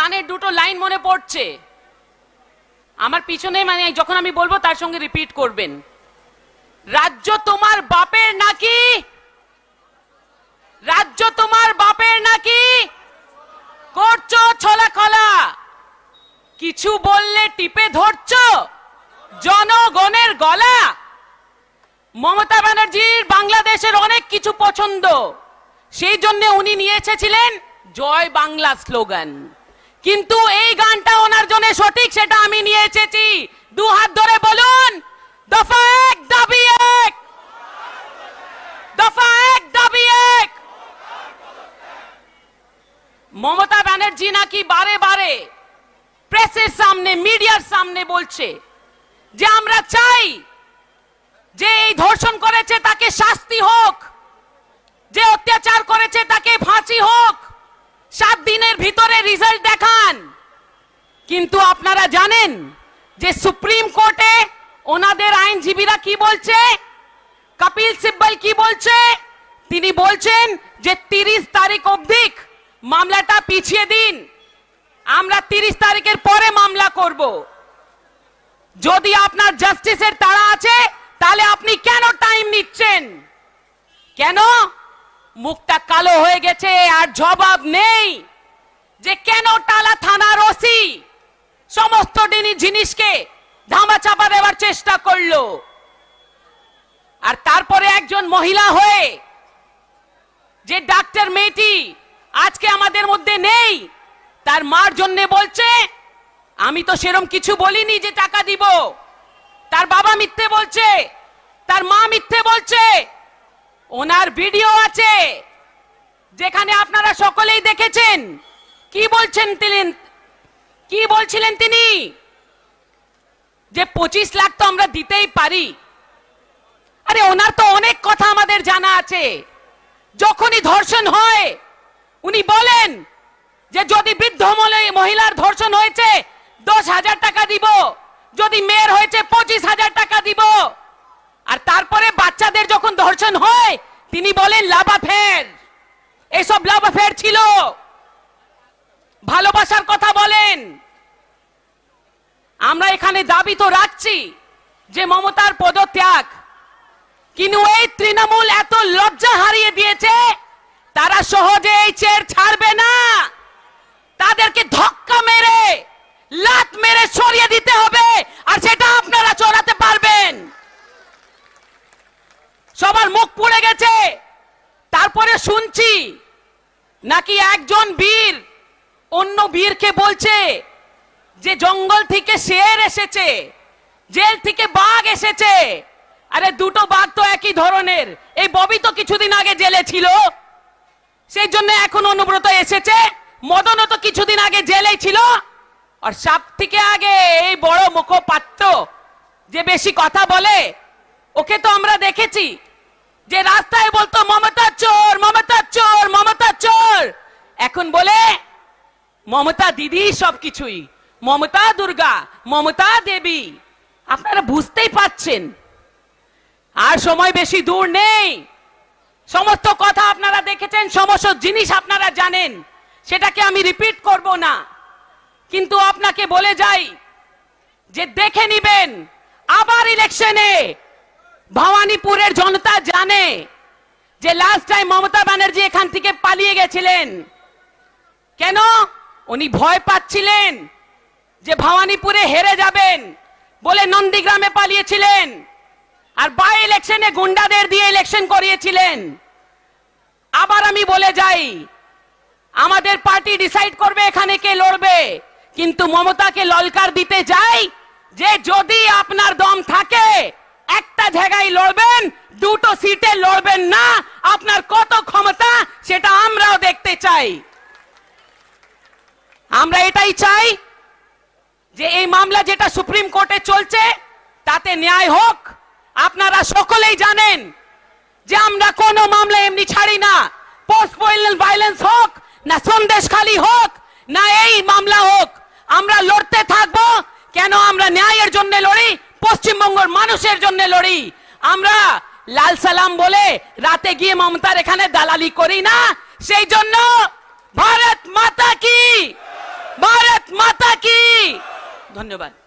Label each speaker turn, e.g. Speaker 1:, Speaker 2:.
Speaker 1: গানের দুটো লাইন মনে পড়ছে আমার পিছনে মানে যখন আমি বলবো তার সঙ্গে রিপিট করবেন রাজ্য তোমার বাপের নাকি রাজ্য তোমার বাপের নাকি করছো ছলা খলা কিছু বললে টিপে ধরছ জনগণের গলা মমতা ব্যানার্জির বাংলাদেশের অনেক কিছু পছন্দ সেই জন্য উনি নিয়ে এসেছিলেন জয় বাংলা স্লোগান কিন্তু এই গানটা ওনার জন্য সঠিক সেটা আমি নিয়ে এসেছি দু হাত ধরে বলুন দফা এক দাবি এক দফা এক দাবি এক মমতা ব্যানার্জি নাকি বারে বারে প্রেসের সামনে মিডিয়ার সামনে বলছে যে আমরা চাই যে এই ধর্ষণ করেছে তাকে শাস্তি হোক যে অত্যাচার করেছে তাকে ফাঁসি ভিতরে রিজাল্ট দেখান কিন্তু আপনারা জানেন যে সুপ্রিম কোর্টে ওনাদের আইনজীবীরা কি বলছে কপিল সিব্বল কি বলছে তিনি বলছেন যে তিরিশ তারিখ অবধি মামলাটা পিছিয়ে দিন আমরা তিরিশ তারিখের পরে মামলা করব যদি আপনার জাস্টিসের তাড়া আছে তাহলে আপনি কেন টাইম নিচ্ছেন কেন মুখটা কালো হয়ে গেছে আর জবাব নেই যে কেন টালা থানার ওসি সমস্ত জিনিসকে ধামা চাপা দেওয়ার চেষ্টা করলো আর তারপরে একজন মহিলা হয়ে যে ডাক্তার মেয়েটি আজকে আমাদের মধ্যে নেই তার মার জন্য বলছে আমি তো সেরম কিছু বলিনি যে টাকা দিব তার বাবা মিথ্যে বলছে তার মা মিথ্যে বলছে ওনার ভিডিও আছে যেখানে আপনারা সকলেই দেখেছেন কি বলছেন তিনি কি বলছিলেন তিনি যে পঁচিশ লাখ তো আমরা দিতেই পারি আরে ওনার তো অনেক কথা আমাদের জানা আছে যখনই ধর্ষণ হয় উনি বলেন যে যদি বৃদ্ধ মহিলার ধর্ষণ হয়েছে দশ হাজার টাকা দিব যদি মেয়ের হয়েছে পঁচিশ হাজার টাকা দিব আর তারপরে বাচ্চাদের যখন ধর্ষণ হয় তিনি বলেন লাভা ফের এসব লাভা ফের ছিল ভালোবাসার কথা বলেন আমরা এখানে দাবি তো রাখছি যে মমতার পদত্যাগ কিন্তু এই তৃণমূল এত লজ্জা হারিয়ে দিয়েছে তারা সহজে এই চেয়ার ছাড়বে না তাদেরকে ধক্কা মেরে লাত মেরে সরিয়ে দিতে হবে আর সেটা আপনারা চড়াতে পারবেন সবার মুখ পুড়ে গেছে তারপরে শুনছি নাকি একজন বীর অন্য বীরকে বলছে যে জঙ্গল থেকে শের এসেছে জেল থেকে বাঘ এসেছে আরে দুটো বাঘ তো একই ধরনের এই ববি তো কিছুদিন আগে জেলে ছিল সেই জন্য এখন অনুব্রত এসেছে মদনও তো কিছুদিন আগে জেলেই ছিল আর সব থেকে আগে এই বড় মুখপাত্র যে বেশি কথা বলে ওকে তো আমরা দেখেছি যে রাস্তায় বলতো মমতা চোর মমতা চোর মমতা চোর এখন বলে মমতা দিদি সবকিছুই মমতা দুর্গা মমতা দেবী আপনারা বুঝতেই পাচ্ছেন আর সময় বেশি দূর নেই সমস্ত কথা আপনারা দেখেছেন সমস্ত জিনিস আপনারা জানেন সেটাকে আমি রিপিট করব না কিন্তু আপনাকে বলে যাই যে দেখে নিবেন আবার ইলেকশনে ভবানীপুরের জনতা জানে যে লাস্ট টাইম মমতা ব্যানার্জি এখান থেকে পালিয়ে গেছিলেন কেন উনি ভয় পাচ্ছিলেন যে ভবানীপুরে হেরে যাবেন বলে নন্দীগ্রামে পালিয়েছিলেন আর বাই ইলেকশনে গুন্ডাদের দিয়ে ইলেকশন করিয়েছিলেন আবার আমি বলে যাই আমাদের পার্টি ডিসাইড করবে এখানে কে লড়বে কিন্তু মমতাকে ললকার দিতে যাই যে যদি আপনার দম থাকে একটা জায়গায় লড়বেন দুটো সিটে লড়বেন না আপনার কত ক্ষমতা সেটা আমরাও দেখতে চাই আমরা এটাই চাই যে এই মামলা যেটা সুপ্রিম কোর্টে চলছে তাতে ন্যায় হোক আপনারা সকলেই জানেন যে আমরা কোনো মামলা এমনি ছাড়ি না পোস্ট ভাইলেন্স হোক না সন্দেশ খালি হোক না এই মামলা হোক আমরা লড়তে থাকব কেন আমরা ন্যায়ের জন্য লড়ি পশ্চিমবঙ্গের মানুষের জন্য লড়ি আমরা লাল সালাম বলে রাতে গিয়ে মমতার এখানে দালালি করি না সেই জন্য ভারত মাতা কি भारत माता की धन्यवाद